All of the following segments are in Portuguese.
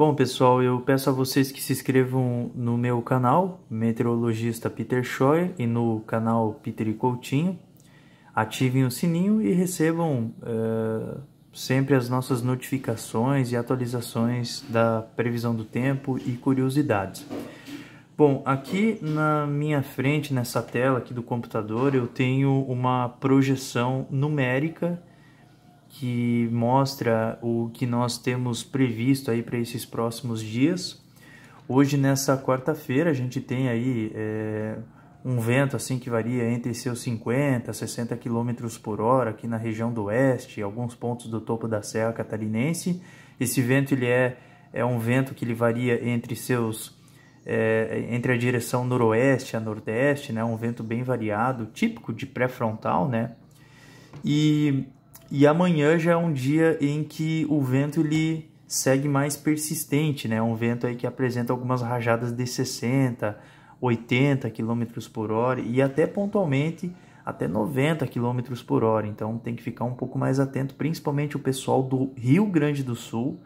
Bom, pessoal, eu peço a vocês que se inscrevam no meu canal, Meteorologista Peter Scheuer, e no canal Peter e Coutinho. Ativem o sininho e recebam uh, sempre as nossas notificações e atualizações da previsão do tempo e curiosidades. Bom, aqui na minha frente, nessa tela aqui do computador, eu tenho uma projeção numérica que mostra o que nós temos previsto aí para esses próximos dias. Hoje, nessa quarta-feira, a gente tem aí é, um vento assim que varia entre seus 50 a 60 km por hora aqui na região do oeste, alguns pontos do topo da Serra Catarinense. Esse vento ele é, é um vento que ele varia entre seus é, entre a direção noroeste a nordeste, né? Um vento bem variado, típico de pré-frontal, né? E e amanhã já é um dia em que o vento ele segue mais persistente, né? Um vento aí que apresenta algumas rajadas de 60, 80 km por hora e até pontualmente até 90 km por hora. Então tem que ficar um pouco mais atento, principalmente o pessoal do Rio Grande do Sul,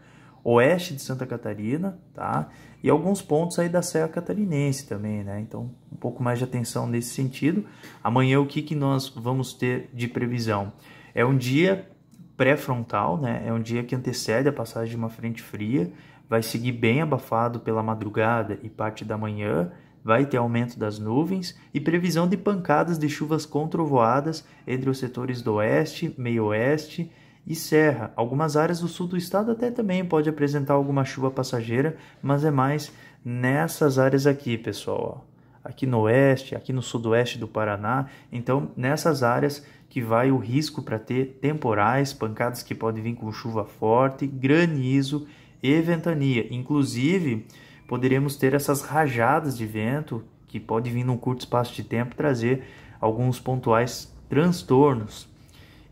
oeste de Santa Catarina, tá? E alguns pontos aí da Serra Catarinense também, né? Então, um pouco mais de atenção nesse sentido. Amanhã, o que, que nós vamos ter de previsão? É um dia pré-frontal, né? É um dia que antecede a passagem de uma frente fria, vai seguir bem abafado pela madrugada e parte da manhã, vai ter aumento das nuvens e previsão de pancadas de chuvas controvoadas entre os setores do oeste, meio-oeste e serra. Algumas áreas do sul do estado até também pode apresentar alguma chuva passageira, mas é mais nessas áreas aqui, pessoal. Ó aqui no oeste, aqui no sudoeste do Paraná. Então, nessas áreas que vai o risco para ter temporais, pancadas que podem vir com chuva forte, granizo e ventania. Inclusive, poderemos ter essas rajadas de vento que pode vir num curto espaço de tempo trazer alguns pontuais transtornos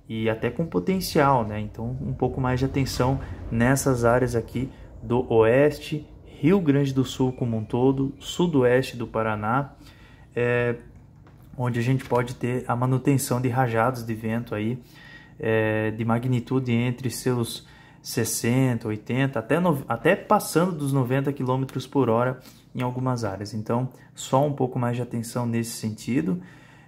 e até com potencial, né? Então, um pouco mais de atenção nessas áreas aqui do oeste Rio Grande do Sul como um todo, sudoeste do Paraná, é, onde a gente pode ter a manutenção de rajados de vento aí é, de magnitude entre seus 60, 80, até, no, até passando dos 90 km por hora em algumas áreas. Então, só um pouco mais de atenção nesse sentido.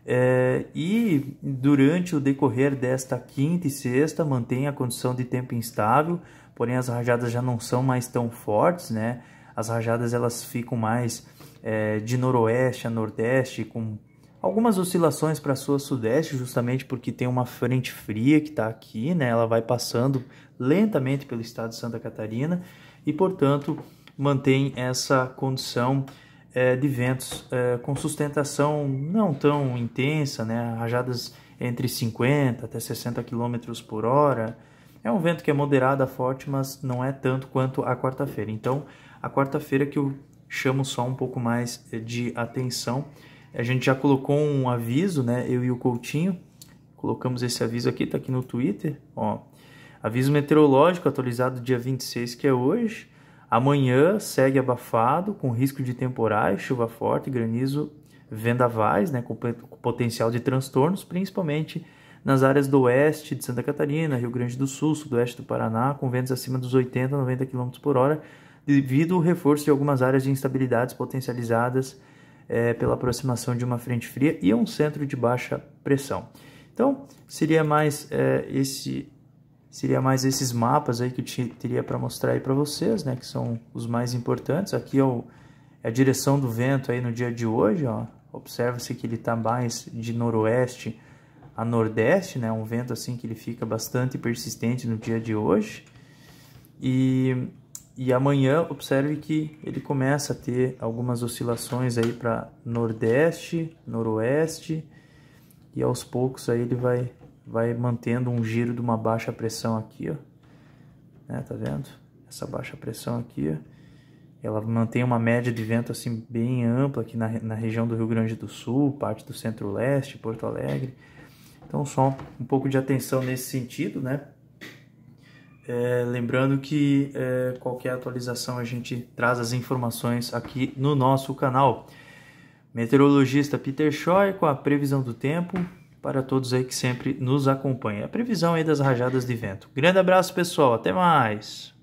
É, e durante o decorrer desta quinta e sexta, mantém a condição de tempo instável, porém as rajadas já não são mais tão fortes, né? As rajadas elas ficam mais é, de noroeste a nordeste, com algumas oscilações para a sua sudeste, justamente porque tem uma frente fria que está aqui, né? Ela vai passando lentamente pelo estado de Santa Catarina e, portanto, mantém essa condição é, de ventos é, com sustentação não tão intensa, né? rajadas entre 50 até 60 km por hora. É um vento que é moderado a forte, mas não é tanto quanto a quarta-feira. Então, a quarta-feira que eu chamo só um pouco mais eh, de atenção. A gente já colocou um aviso, né? Eu e o Coutinho colocamos esse aviso aqui, tá aqui no Twitter, ó. Aviso meteorológico atualizado dia 26, que é hoje. Amanhã segue abafado, com risco de temporais, chuva forte, granizo, vendavais, né, com potencial de transtornos, principalmente nas áreas do oeste de Santa Catarina, Rio Grande do Sul, sudoeste do Paraná, com ventos acima dos 80 a 90 km por hora, devido ao reforço de algumas áreas de instabilidades potencializadas é, pela aproximação de uma frente fria e um centro de baixa pressão. Então, seria mais é, esse seria mais esses mapas aí que eu teria para mostrar aí para vocês, né, que são os mais importantes. Aqui é, o, é a direção do vento aí no dia de hoje, ó. Observa-se que ele está mais de noroeste a nordeste, né? Um vento assim que ele fica bastante persistente no dia de hoje. E e amanhã observe que ele começa a ter algumas oscilações aí para nordeste, noroeste e aos poucos aí ele vai vai mantendo um giro de uma baixa pressão aqui, ó. Né, tá vendo? Essa baixa pressão aqui, ó. Ela mantém uma média de vento assim bem ampla aqui na, na região do Rio Grande do Sul, parte do Centro-Leste, Porto Alegre. Então só um pouco de atenção nesse sentido, né? É, lembrando que é, qualquer atualização a gente traz as informações aqui no nosso canal. Meteorologista Peter Scheu com a previsão do tempo para todos aí que sempre nos acompanham. A previsão aí das rajadas de vento. Grande abraço, pessoal. Até mais.